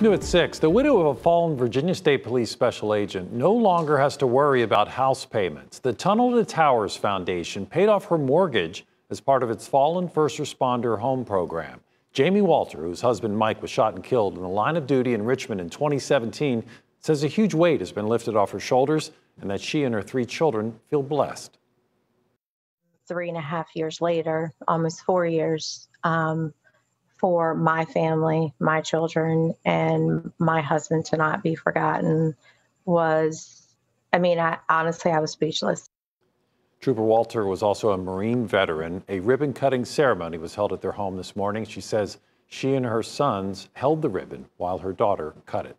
New at 6, the widow of a fallen Virginia State Police special agent no longer has to worry about house payments. The Tunnel to Towers Foundation paid off her mortgage as part of its Fallen First Responder Home Program. Jamie Walter, whose husband Mike was shot and killed in the line of duty in Richmond in 2017, says a huge weight has been lifted off her shoulders and that she and her three children feel blessed. Three and a half years later, almost four years, um, for my family, my children, and my husband to not be forgotten was, I mean, I, honestly, I was speechless. Trooper Walter was also a Marine veteran. A ribbon cutting ceremony was held at their home this morning. She says she and her sons held the ribbon while her daughter cut it.